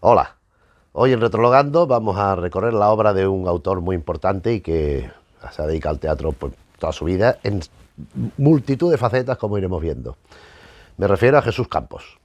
Hola, hoy en Retrologando vamos a recorrer la obra de un autor muy importante y que se ha dedicado al teatro por toda su vida en multitud de facetas como iremos viendo. Me refiero a Jesús Campos.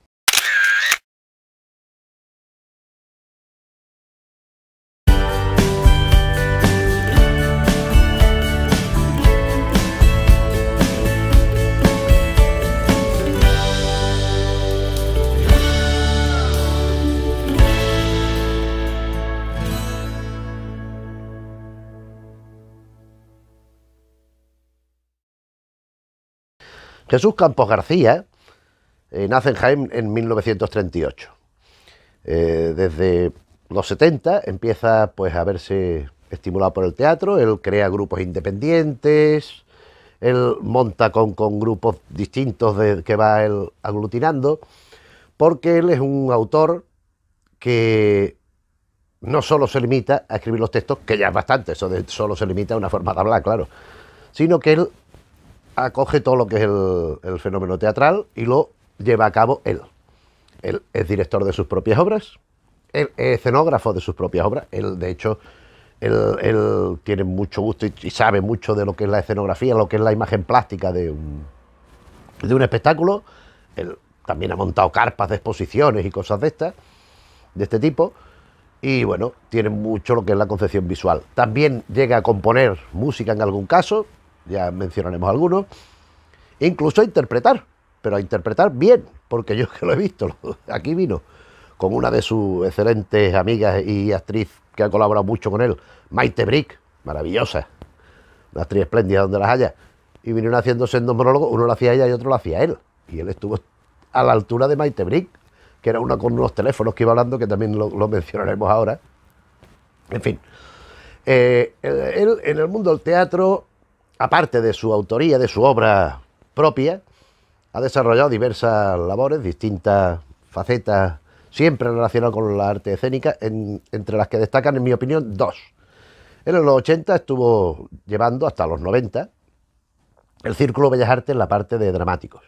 Jesús Campos García eh, nace en Jaén en 1938. Eh, desde los 70 empieza pues a verse estimulado por el teatro, él crea grupos independientes, él monta con, con grupos distintos que va él aglutinando, porque él es un autor que no solo se limita a escribir los textos, que ya es bastante, eso solo se limita a una forma de hablar, claro, sino que él acoge todo lo que es el, fenómeno teatral y lo lleva a cabo él. Él es director de sus propias obras, él es escenógrafo de sus propias obras, él de hecho... Él, tiene mucho gusto y, sabe mucho de lo que es la escenografía, lo que es la imagen plástica de un, de un espectáculo. Él también ha montado carpas de exposiciones y cosas de estas, de este tipo. Y bueno, tiene mucho lo que es la concepción visual. También llega a componer música en algún caso, ya mencionaremos algunos, incluso a interpretar, pero a interpretar bien, porque yo que lo he visto, aquí vino con una de sus excelentes amigas y actriz que ha colaborado mucho con él, Maite Brick, maravillosa, una actriz espléndida donde las haya, y vinieron haciéndose en dos monólogos, uno lo hacía ella y otro lo hacía él, y él estuvo a la altura de Maite Brick, que era una con unos teléfonos que iba hablando, que también lo, mencionaremos ahora, en fin. Eh, él, en el mundo del teatro aparte de su autoría, de su obra propia, ha desarrollado diversas labores, distintas facetas, siempre relacionadas con la arte escénica, entre las que destacan, en mi opinión, dos. En los 80 estuvo llevando hasta los 90 el Círculo Bellas Artes en la parte de dramáticos.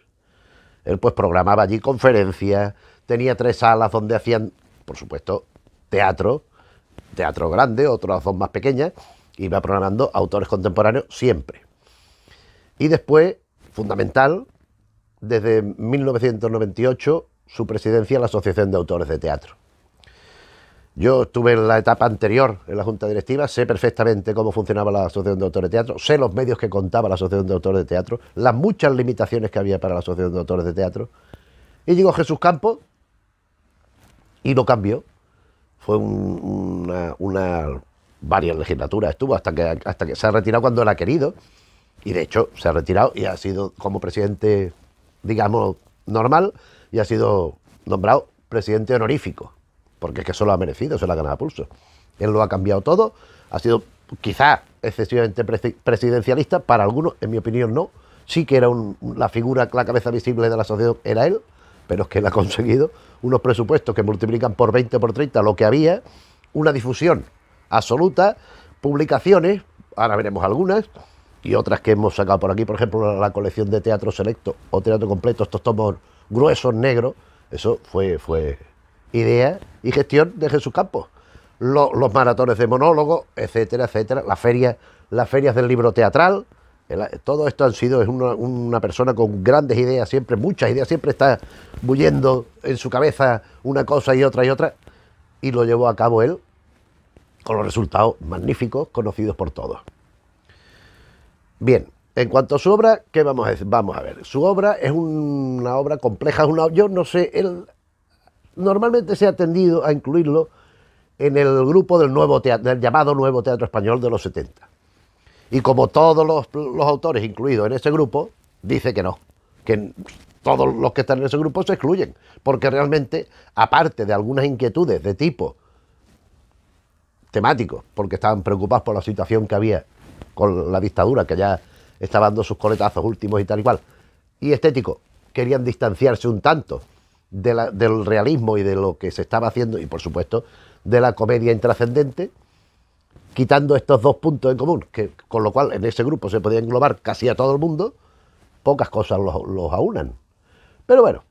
Él pues programaba allí conferencias, tenía tres salas donde hacían, por supuesto, teatro, teatro grande, otras dos más pequeñas, iba programando autores contemporáneos siempre. Y después, fundamental, desde 1998, su presidencia en la Asociación de Autores de Teatro. Yo estuve en la etapa anterior en la Junta Directiva, sé perfectamente cómo funcionaba la Asociación de Autores de Teatro, sé los medios que contaba la Asociación de Autores de Teatro, las muchas limitaciones que había para la Asociación de Autores de Teatro. Y llegó Jesús Campos y lo cambió. Fue una varias legislaturas estuvo, hasta que, hasta que se ha retirado cuando él ha querido. Y de hecho, se ha retirado y ha sido como presidente, digamos, normal, y ha sido nombrado presidente honorífico, porque es que eso lo ha merecido, se lo ha ganado a pulso. Él lo ha cambiado todo, ha sido quizás excesivamente presidencialista, para algunos, en mi opinión, no. Sí que era la figura, la cabeza visible de la sociedad, era él, pero es que él ha conseguido unos presupuestos que multiplican por 20, por 30 lo que había, una difusión ...absoluta, publicaciones, ahora veremos algunas, y otras que hemos sacado por aquí, por ejemplo, la colección de teatro selecto o teatro completo, estos tomos gruesos, negros, eso fue, fue idea y gestión de Jesús Campos. Los, maratones de monólogos, etcétera, etcétera, las ferias, las ferias del libro teatral, todo esto han sido, es una, persona con grandes ideas, siempre, muchas ideas, siempre está bullendo en su cabeza una cosa y otra y otra, y lo llevó a cabo él con los resultados magníficos conocidos por todos. Bien, en cuanto a su obra, ¿qué vamos a Vamos a ver, su obra es una obra compleja, yo no sé, él normalmente se ha tendido a incluirlo en el grupo del, nuevo teatro, del llamado Nuevo Teatro Español de los 70. Y como todos los autores incluidos en ese grupo, dice que no, que todos los que están en ese grupo se excluyen, porque realmente, aparte de algunas inquietudes de tipo temáticos, porque estaban preocupados por la situación que había con la dictadura, que ya estaba dando sus coletazos últimos y tal y cual, y estético querían distanciarse un tanto del realismo y de lo que se estaba haciendo, y por supuesto de la comedia intrascendente, quitando estos dos puntos en común, que, con lo cual en ese grupo se podía englobar casi a todo el mundo, pocas cosas los, los aunan. Pero bueno,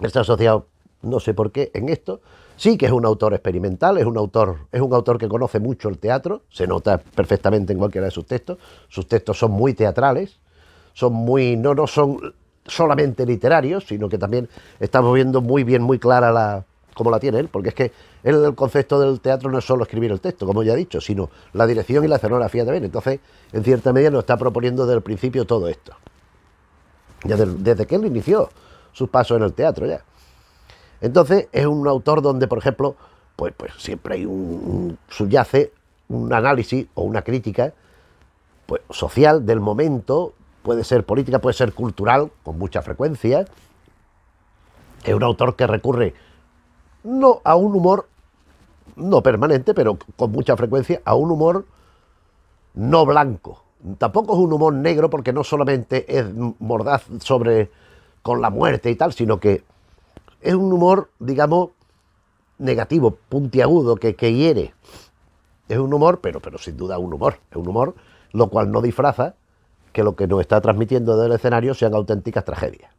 está asociado, no sé por qué, en esto, Sí que es un autor experimental, es un autor, es un autor que conoce mucho el teatro, se nota perfectamente en cualquiera de sus textos. Sus textos son muy teatrales, son muy no no son solamente literarios, sino que también estamos viendo muy bien, muy clara la como la tiene él, porque es que el concepto del teatro no es solo escribir el texto, como ya he dicho, sino la dirección y la escenografía también. Entonces, en cierta medida nos está proponiendo desde el principio todo esto. desde, desde que él inició sus pasos en el teatro ya. Entonces es un autor donde, por ejemplo, pues, pues siempre hay un, subyace un análisis o una crítica pues, social del momento, puede ser política, puede ser cultural, con mucha frecuencia. Es un autor que recurre no a un humor, no permanente, pero con mucha frecuencia, a un humor no blanco. Tampoco es un humor negro porque no solamente es mordaz sobre con la muerte y tal, sino que es un humor, digamos, negativo, puntiagudo, que, hiere. Es un humor, pero, pero sin duda un humor, es un humor, lo cual no disfraza que lo que nos está transmitiendo del escenario sean auténticas tragedias.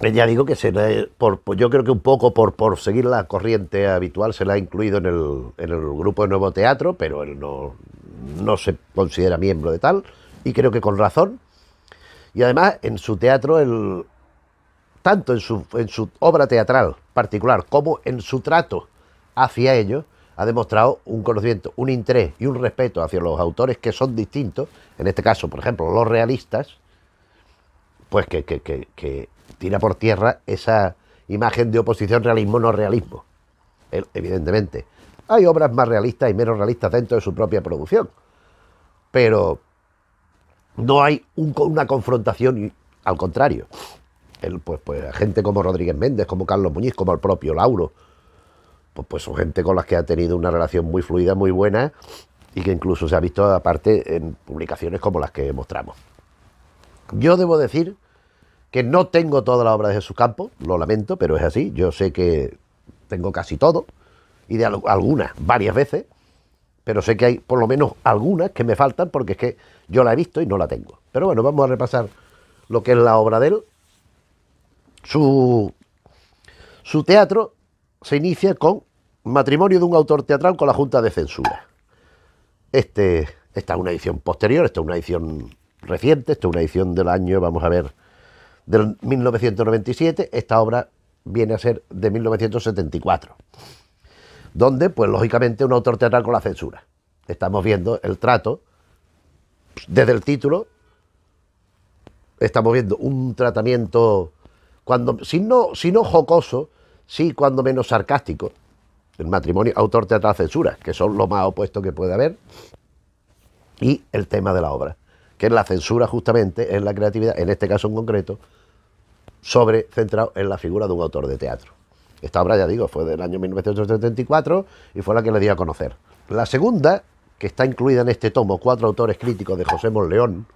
Eh, ya digo que se le, por, yo creo que un poco por, seguir la corriente habitual se la ha incluido en el, en el grupo de Nuevo Teatro, pero él no, no se considera miembro de tal, y creo que con razón. Y además en su teatro el, tanto en su, obra teatral particular como en su trato hacia ellos, ha demostrado un conocimiento, un interés y un respeto hacia los autores que son distintos, en este caso, por ejemplo, los realistas, pues que, tira por tierra esa imagen de oposición realismo-no realismo, evidentemente. Hay obras más realistas y menos realistas dentro de su propia producción, pero no hay una confrontación, al contrario, pues, pues, gente como Rodríguez Méndez, como Carlos Muñiz, como el propio Lauro, pues, pues son gente con las que ha tenido una relación muy fluida, muy buena y que incluso se ha visto aparte en publicaciones como las que mostramos. Yo debo decir que no tengo toda la obra de Jesús Campos, lo lamento, pero es así. Yo sé que tengo casi todo, y de algunas, varias veces, pero sé que hay por lo menos algunas que me faltan porque es que yo la he visto y no la tengo. Pero bueno, vamos a repasar lo que es la obra de él su, su teatro se inicia con Matrimonio de un autor teatral con la Junta de Censura. Este, esta es una edición posterior, esta es una edición reciente, esta es una edición del año, vamos a ver, del 1997. Esta obra viene a ser de 1974, donde, pues lógicamente, un autor teatral con la censura. Estamos viendo el trato desde el título, estamos viendo un tratamiento cuando, si no, jocoso, sí, cuando menos sarcástico, el matrimonio autor teatral censura, que son lo más opuesto que puede haber, y el tema de la obra, que es la censura justamente en la creatividad, en este caso en concreto, sobre centrado en la figura de un autor de teatro. Esta obra, ya digo, fue del año 1974 y fue la que le di a conocer. La segunda, que está incluida en este tomo, Cuatro autores críticos de José Monleón,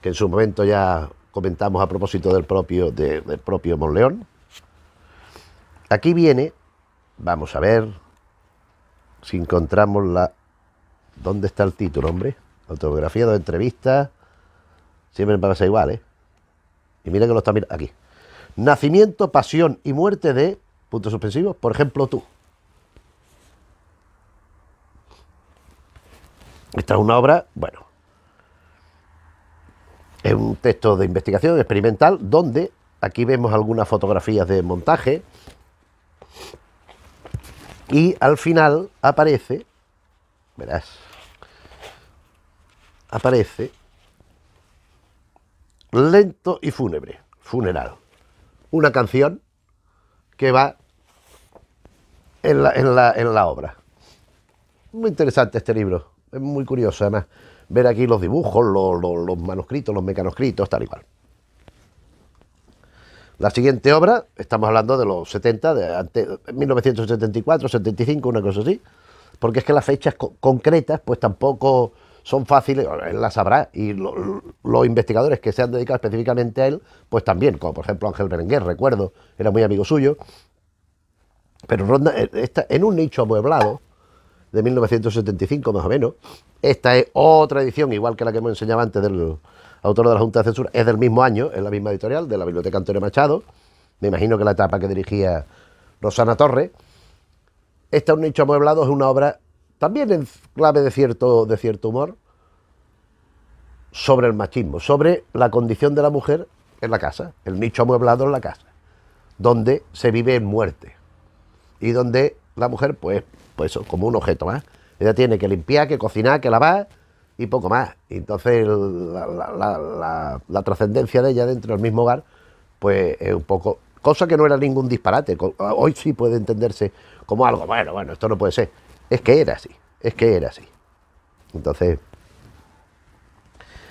que en su momento ya comentamos a propósito del propio, del propio Monleón. Aquí viene, vamos a ver si encontramos la... ¿Dónde está el título, hombre? Autobiografía, de entrevistas. Siempre me pasa igual, ¿eh? Y mira que lo está mirando aquí. Nacimiento, pasión y muerte de, puntos suspensivos, por ejemplo, tú. Esta es una obra, bueno, es un texto de investigación experimental donde aquí vemos algunas fotografías de montaje y al final aparece, verás, aparece lento y fúnebre, funeral. Una canción que va en la, en la, en la obra. Muy interesante este libro, es muy curioso además ver aquí los dibujos, los, manuscritos, los mecanoscritos, tal y cual. La siguiente obra, estamos hablando de los 70, de 1974, 75, una cosa así, porque es que las fechas concretas pues tampoco son fáciles, él las sabrá, y los investigadores que se han dedicado específicamente a él, pues también, como por ejemplo Ángel Berenguer, recuerdo, era muy amigo suyo, pero ronda, eh, está en un nicho amueblado, de 1975 más o menos. Esta es otra edición, igual que la que hemos enseñado antes del autor de la Junta de Censura, es del mismo año, es la misma editorial, de la Biblioteca Antonio Machado, me imagino que la etapa que dirigía Rosana Torres. Esta, Un nicho amueblado, es una obra también en clave de cierto, de cierto humor, sobre el machismo, sobre la condición de la mujer en la casa, el nicho amueblado en la casa, donde se vive en muerte y donde la mujer pues pues eso, como un objeto más. Ella tiene que limpiar, que cocinar, que lavar y poco más. entonces la, trascendencia de ella dentro del mismo hogar, pues es un poco. Cosa que no era ningún disparate. Ah, hoy sí puede entenderse como algo, bueno, bueno, esto no puede ser. Es que era así, es que era así. Entonces.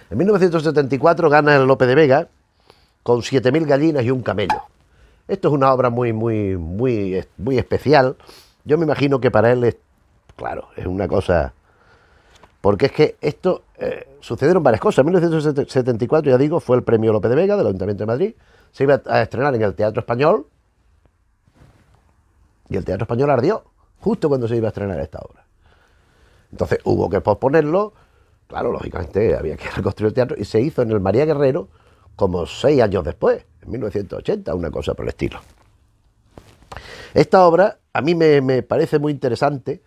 En 1974 gana el Lope de Vega con 7.000 gallinas y un camello. Esto es una obra muy, muy, muy, muy especial yo me imagino que para él es, claro, es una cosa... Porque es que esto eh, sucedieron varias cosas. En 1974, ya digo, fue el premio López de Vega del Ayuntamiento de Madrid. Se iba a estrenar en el Teatro Español. Y el Teatro Español ardió, justo cuando se iba a estrenar esta obra. Entonces hubo que posponerlo. Claro, lógicamente había que reconstruir el teatro. Y se hizo en el María Guerrero como seis años después, en 1980, una cosa por el estilo. Esta obra a mí me, parece muy interesante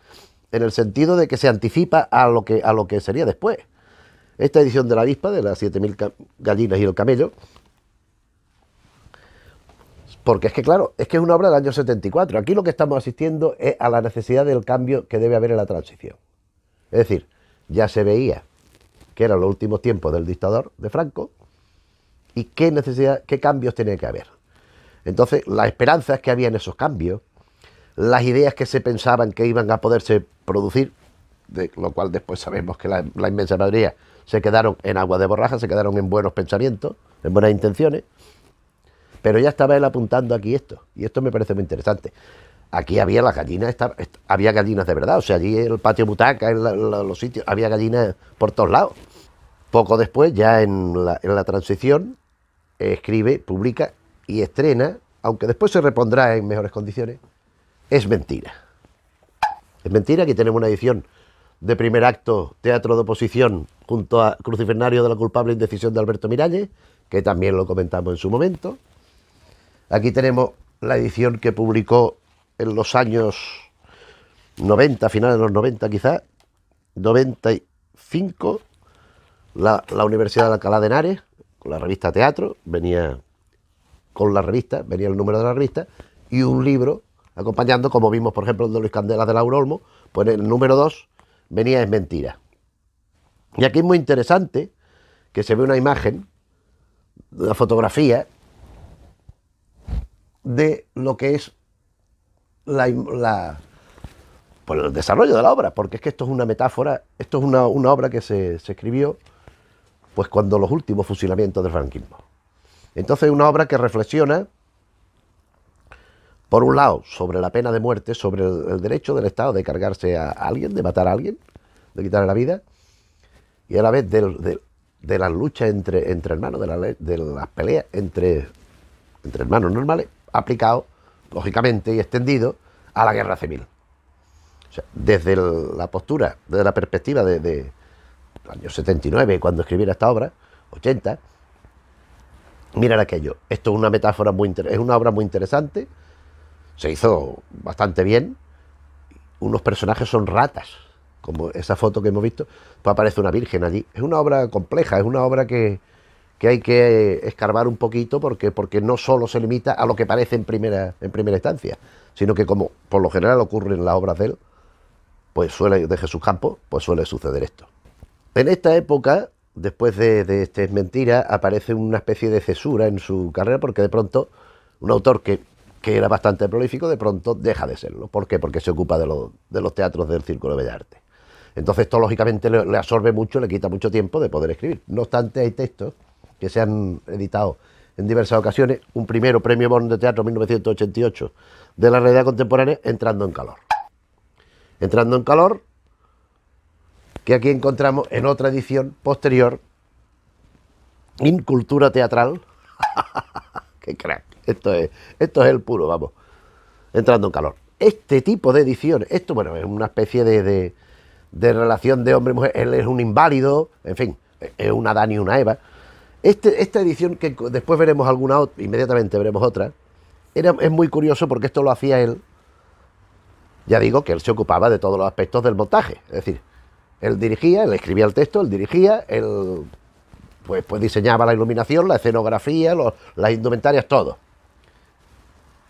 en el sentido de que se anticipa a lo que, a lo que sería después. Esta edición de la avispa, de las 7.000 gallinas y el camello, porque es que, claro, es que es una obra del año 74. Aquí lo que estamos asistiendo es a la necesidad del cambio que debe haber en la transición. Es decir, ya se veía que eran los últimos tiempos del dictador de Franco y qué necesidad, qué cambios tenía que haber. Entonces, la esperanza es que había en esos cambios las ideas que se pensaban que iban a poderse producir, de lo cual después sabemos que la, inmensa mayoría se quedaron en agua de borraja, se quedaron en buenos pensamientos, en buenas intenciones, pero ya estaba él apuntando aquí esto, y esto me parece muy interesante. Aquí había las gallinas, estaba, había gallinas de verdad, o sea, allí el patio butaca, en los sitios, había gallinas por todos lados. Poco después, ya en la, en la transición, escribe, publica y estrena, aunque después se repondrá en mejores condiciones, es mentira. Es mentira, aquí tenemos una edición de primer acto, teatro de oposición, junto a Crucifernario de la culpable indecisión de Alberto Miralles, que también lo comentamos en su momento. Aquí tenemos la edición que publicó en los años 90, finales de los 90 quizás, 95, la, la Universidad de Alcalá de Henares, con la revista Teatro, venía con la revista, venía el número de la revista, y un libro acompañando, como vimos, por ejemplo, el de Luis Candela de lauro Olmo, pues el número 2 venía Es Mentira. Y aquí es muy interesante que se ve una imagen, una fotografía de lo que es la, pues el desarrollo de la obra, porque es que esto es una metáfora, esto es una, obra que se, escribió pues cuando los últimos fusilamientos del franquismo. Entonces una obra que reflexiona por un lado, sobre la pena de muerte, sobre el, derecho del Estado de cargarse a alguien, de matar a alguien, de quitarle la vida, y a la vez de las luchas entre, entre hermanos, de, de las peleas entre, hermanos normales, aplicado, lógicamente, y extendido a la guerra civil. desde la postura, desde la perspectiva de, de años 79, cuando escribiera esta obra, 80, mirar aquello. Esto es una metáfora muy es una obra muy interesante, se hizo bastante bien. Unos personajes son ratas, como esa foto que hemos visto, pues aparece una virgen allí. Es una obra compleja, es una obra que, hay que escarbar un poquito porque, porque no solo se limita a lo que parece en primera, en primera instancia, sino que como por lo general ocurre en las obras de él, pues suele, de Jesús Campos, pues suele suceder esto. En esta época, después de, de este mentira, aparece una especie de cesura en su carrera porque de pronto un autor que que era bastante prolífico, de pronto deja de serlo. ¿Por qué? Porque se ocupa de, los teatros del Círculo de Bellas Artes. Entonces esto lógicamente le, absorbe mucho, le quita mucho tiempo de poder escribir. No obstante, hay textos que se han editado en diversas ocasiones. Un primero, Premio Born de Teatro 1988, de la realidad contemporánea, entrando en calor. Entrando en calor, que aquí encontramos en otra edición posterior, Incultura Teatral. ¡Qué crack! Esto es, esto es el puro, vamos, entrando en calor. Este tipo de edición. esto, bueno, es una especie de, de, relación de hombre-mujer, él es un inválido, en fin, es una Dani y una Eva. Este, esta edición, que después veremos alguna inmediatamente veremos otra, es muy curioso porque esto lo hacía él. Ya digo que él se ocupaba de todos los aspectos del montaje. Es decir, él dirigía, él escribía el texto, él dirigía, él pues, pues diseñaba la iluminación, la escenografía, las indumentarias, todo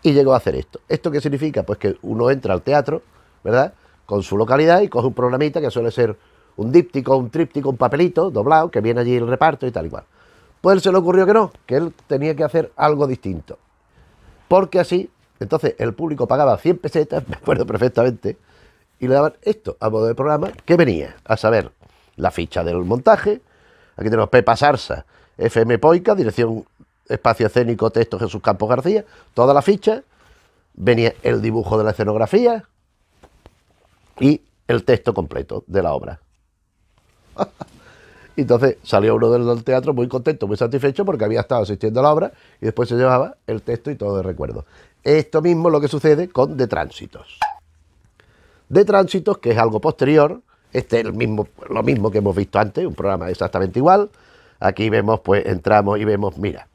y llegó a hacer esto. ¿Esto qué significa? Pues que uno entra al teatro, ¿verdad? Con su localidad y coge un programita que suele ser un díptico, un tríptico, un papelito doblado, que viene allí el reparto y tal y cual. Pues él se le ocurrió que no, que él tenía que hacer algo distinto. Porque así, entonces el público pagaba 100 pesetas, me acuerdo perfectamente, y le daban esto a modo de programa que venía, a saber, la ficha del montaje, aquí tenemos Pepa Sarsa, FM Poica, dirección espacio escénico, texto Jesús Campos García, toda la ficha, venía el dibujo de la escenografía y el texto completo de la obra. entonces salió uno del teatro muy contento, muy satisfecho porque había estado asistiendo a la obra y después se llevaba el texto y todo de recuerdo. Esto mismo lo que sucede con De Tránsitos. De Tránsitos, que es algo posterior, este es el mismo, lo mismo que hemos visto antes, un programa exactamente igual. Aquí vemos, pues entramos y vemos, mira,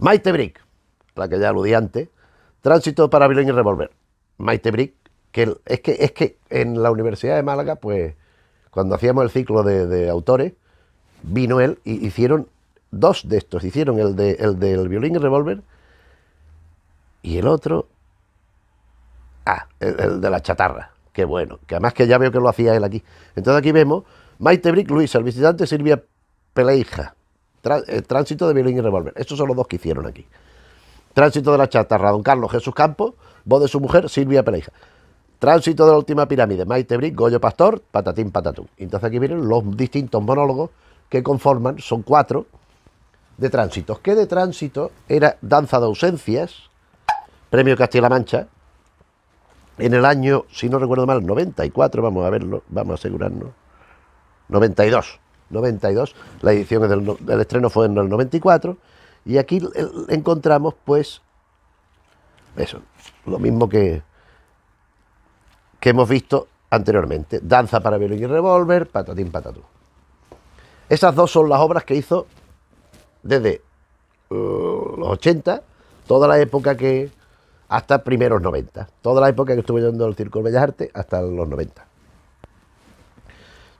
Maite Brick, la que ya aludí antes, tránsito para Violín y Revolver. Maite Brick, que es que, es que en la Universidad de Málaga, pues cuando hacíamos el ciclo de, autores, vino él y hicieron dos de estos. Hicieron el, del violín y Revolver y el otro, ah, el, de la chatarra. Qué bueno, que además que ya veo que lo hacía él aquí. Entonces aquí vemos Maite Brick, Luis, el visitante, Silvia Peleija, eh, tránsito de violín y revólver. Estos son los dos que hicieron aquí. Tránsito de la chatarra, don Carlos Jesús Campos, voz de su mujer, Silvia Pereja. Tránsito de la última pirámide, Maite Brick, Goyo Pastor, Patatín patatú. Entonces aquí vienen los distintos monólogos que conforman, son cuatro, de tránsitos. ¿Qué de tránsito? Era Danza de Ausencias, Premio Castilla-La Mancha, en el año, si no recuerdo mal, 94, vamos a verlo, vamos a asegurarnos, 92. 92, la edición del, estreno fue en el 94, y aquí encontramos pues eso, lo mismo que, que hemos visto anteriormente, Danza para violín y revólver, Patatín Patatú. Esas dos son las obras que hizo desde uh, los 80, toda la época que, hasta primeros 90, toda la época que estuve yendo el Circo de Bellas Artes hasta los 90.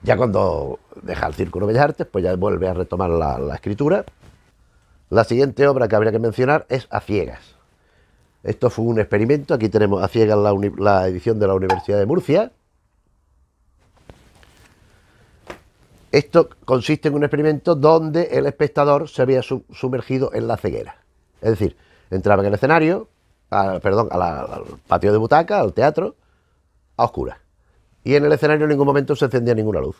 Ya cuando deja el Círculo de Bellas Artes, pues ya vuelve a retomar la, escritura. La siguiente obra que habría que mencionar es A Ciegas. Esto fue un experimento. Aquí tenemos A Ciegas la, edición de la Universidad de Murcia. Esto consiste en un experimento donde el espectador se había sumergido en la ceguera. Es decir, entraba en el escenario, perdón, al, al patio de butaca, al teatro, a oscuras y en el escenario en ningún momento se encendía ninguna luz.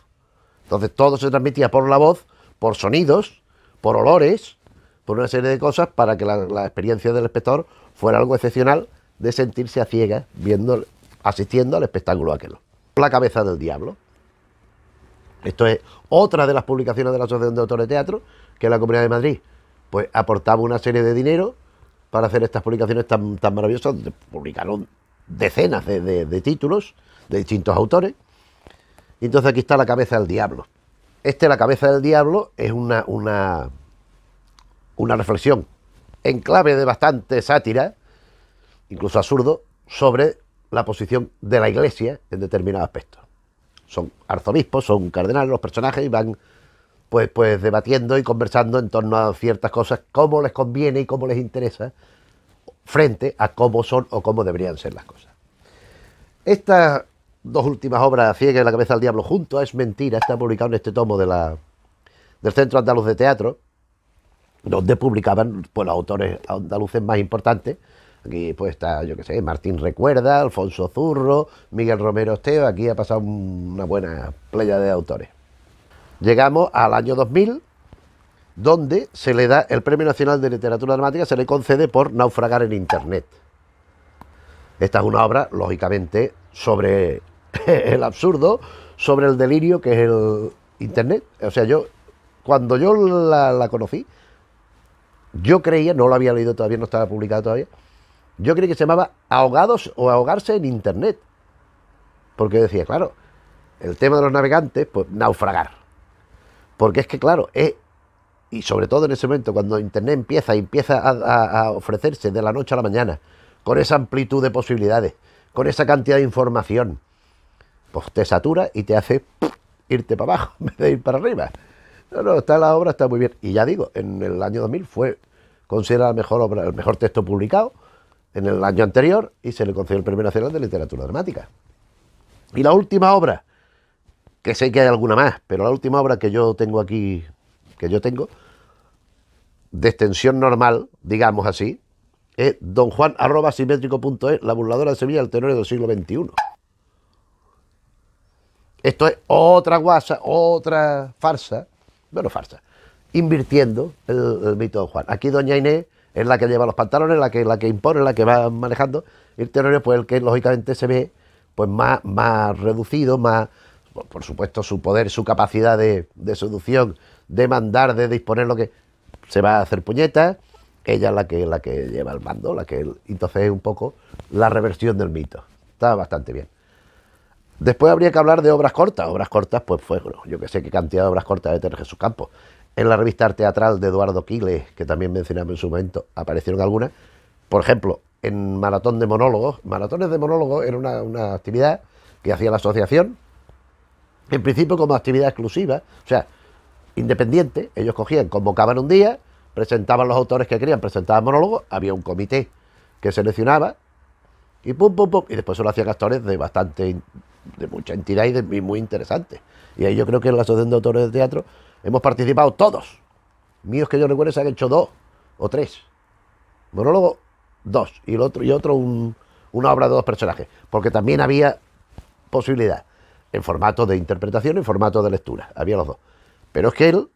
Entonces todo se transmitía por la voz, por sonidos, por olores, por una serie de cosas para que la, experiencia del espectador fuera algo excepcional de sentirse a ciegas viendo, asistiendo al espectáculo aquello... La cabeza del diablo. Esto es otra de las publicaciones de la Asociación de Autores de Teatro, que la Comunidad de Madrid pues aportaba una serie de dinero para hacer estas publicaciones tan, tan maravillosas. Publicaron decenas de títulos de distintos autores. Y entonces aquí está la cabeza del diablo. Este, la cabeza del diablo, es una, una, una reflexión en clave de bastante sátira, incluso absurdo, sobre la posición de la iglesia en determinados aspectos. Son arzobispos, son cardenales los personajes y van pues, pues debatiendo y conversando en torno a ciertas cosas, cómo les conviene y cómo les interesa, frente a cómo son o cómo deberían ser las cosas. Esta dos últimas obras, en la cabeza al diablo junto, es mentira, está publicado en este tomo de la, del Centro Andaluz de Teatro, donde publicaban pues, los autores andaluces más importantes. Aquí pues está, yo qué sé, Martín Recuerda, Alfonso Zurro, Miguel Romero Esteo, aquí ha pasado una buena playa de autores. Llegamos al año 2000, donde se le da el Premio Nacional de Literatura Dramática, se le concede por naufragar en Internet. Esta es una obra, lógicamente, sobre el absurdo, sobre el delirio que es el Internet. O sea, yo, cuando yo la, conocí, yo creía, no lo había leído todavía, no estaba publicado todavía, yo creía que se llamaba Ahogados o Ahogarse en Internet. Porque decía, claro, el tema de los navegantes, pues naufragar. Porque es que, claro, es, y sobre todo en ese momento, cuando Internet empieza y empieza a ofrecerse de la noche a la mañana, con esa amplitud de posibilidades, con esa cantidad de información, pues te satura y te hace irte para abajo en vez de ir para arriba. No, no, está la obra, está muy bien. Y ya digo, en el año 2000 fue considerada la mejor obra, el mejor texto publicado en el año anterior y se le concedió el Premio Nacional de Literatura Dramática. Y la última obra, que sé que hay alguna más, pero la última obra que yo tengo aquí, que yo tengo, de extensión normal, digamos así, es eh, don Juan arroba .es, la burladora de Sevilla, el tenor del siglo XXI. Esto es otra guasa, otra farsa, bueno, farsa, invirtiendo el, mito de Juan. Aquí doña Inés es la que lleva los pantalones, la que, la que impone, la que va manejando, y el tenor pues, el que lógicamente se ve pues, más, más reducido, más, por supuesto, su poder, su capacidad de, de seducción, de mandar, de disponer lo que se va a hacer puñetas ella es la que, la que lleva el mando, la que, entonces es un poco la reversión del mito. Estaba bastante bien. Después habría que hablar de obras cortas. Obras cortas, pues fue, yo que sé qué cantidad de obras cortas de tener Jesús Campos. En la revista teatral de Eduardo Quiles, que también mencionamos en su momento, aparecieron algunas. Por ejemplo, en Maratón de Monólogos. Maratones de Monólogos era una, una actividad que hacía la asociación, en principio como actividad exclusiva, o sea, independiente. Ellos cogían, convocaban un día presentaban los autores que querían, presentaban monólogos, había un comité que seleccionaba y pum, pum, pum. Y después solo hacían actores de bastante, de mucha entidad y muy interesante. Y ahí yo creo que en la Asociación de Autores de Teatro hemos participado todos. Míos que yo recuerdo se han hecho dos o tres. Monólogo, dos. Y el otro, y otro una obra de dos personajes. Porque también había posibilidad en formato de interpretación y en formato de lectura. Había los dos. Pero es que él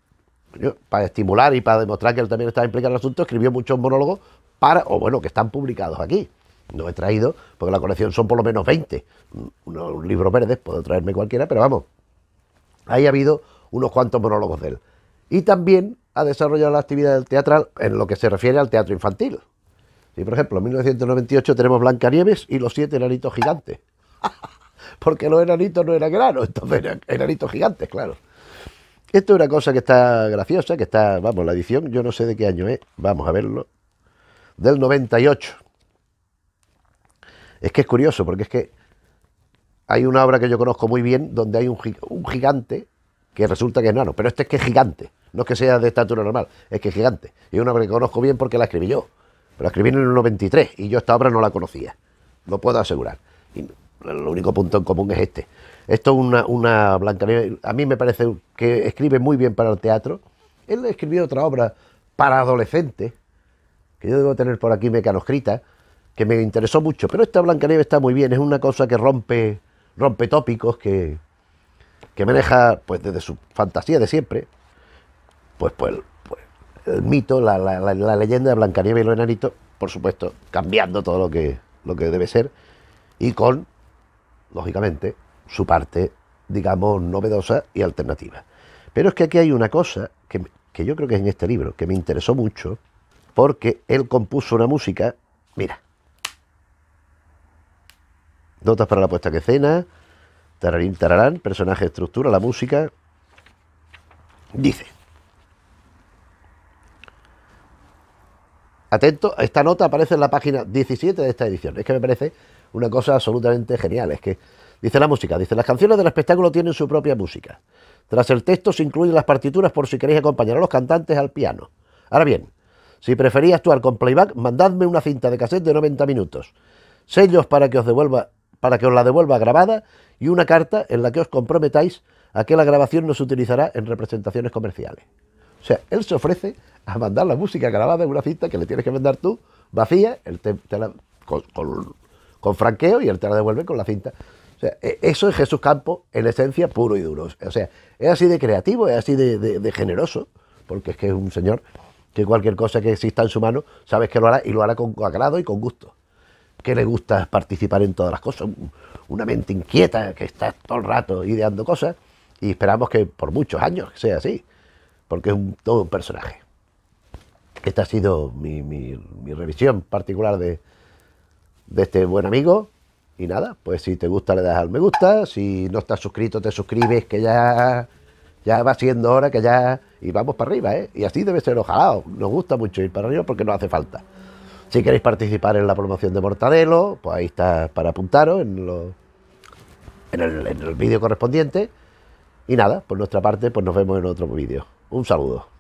para estimular y para demostrar que él también estaba implicado en el asunto, escribió muchos monólogos para, o bueno, que están publicados aquí. No he traído, porque la colección son por lo menos 20. Mm, unos un libros verdes, puedo traerme cualquiera, pero vamos. Ahí ha habido unos cuantos monólogos de él. Y también ha desarrollado la actividad del teatral en lo que se refiere al teatro infantil. si por ejemplo, en 1998 tenemos Blancanieves y los siete enanitos gigantes. porque los enanitos no eran granos, entonces eran enanitos gigantes, claro. Esto es una cosa que está graciosa, que está, vamos, la edición, yo no sé de qué año es, vamos a verlo, del 98. Es que es curioso, porque es que hay una obra que yo conozco muy bien donde hay un, gigante que resulta que es nano, pero este es que es gigante, no es que sea de estatura normal, es que es gigante. Y es una obra que conozco bien porque la escribí yo, pero la escribí en el 93 y yo esta obra no la conocía, lo puedo asegurar el único punto en común es este. Esto es una, una Blanca a mí me parece que escribe muy bien para el teatro. Él escribió otra obra para adolescentes, que yo debo tener por aquí mecanoscrita, que me interesó mucho. Pero esta nieve está muy bien, es una cosa que rompe, rompe tópicos, que, que maneja pues desde su fantasía de siempre, pues, pues, pues el mito, la, leyenda de Blancanieves y los enanitos, por supuesto, cambiando todo lo que, lo que debe ser, y con lógicamente, su parte, digamos, novedosa y alternativa. Pero es que aquí hay una cosa que, yo creo que es en este libro, que me interesó mucho, porque él compuso una música, mira, notas para la puesta que escena, tararín, tararán, personaje, estructura, la música, dice, atento, esta nota aparece en la página 17 de esta edición, es que me parece una cosa absolutamente genial. Es que dice la música, dice las canciones del espectáculo tienen su propia música. Tras el texto se incluyen las partituras por si queréis acompañar a los cantantes al piano. Ahora bien, si preferís actuar con playback, mandadme una cinta de cassette de 90 minutos, sellos para que os devuelva para que os la devuelva grabada y una carta en la que os comprometáis a que la grabación no se utilizará en representaciones comerciales. O sea, él se ofrece a mandar la música grabada en una cinta que le tienes que mandar tú, vacía, el te, la, con con franqueo y él te la devuelve con la cinta. O sea, e, eso es Jesús Campos en esencia puro y duro. O sea, es así de creativo, es así de, generoso, porque es que es un señor que cualquier cosa que exista en su mano, sabes que lo hará y lo hará con agrado y con gusto. Que le gusta participar en todas las cosas, una mente inquieta que está todo el rato ideando cosas y esperamos que por muchos años sea así, porque es un, todo un personaje. Esta ha sido mi revisión particular de, de este buen amigo. Y nada, pues si te gusta le das al me gusta, si no estás suscrito te suscribes, que ya, ya va siendo hora, que ya... Y vamos para arriba, ¿eh? Y así debe ser, ojalá, nos gusta mucho ir para arriba porque no hace falta. Si queréis participar en la promoción de Mortadelo, pues ahí está para apuntaros en, los el, en el vídeo correspondiente. Y nada, por nuestra parte, pues nos vemos en otro vídeo. Un saludo.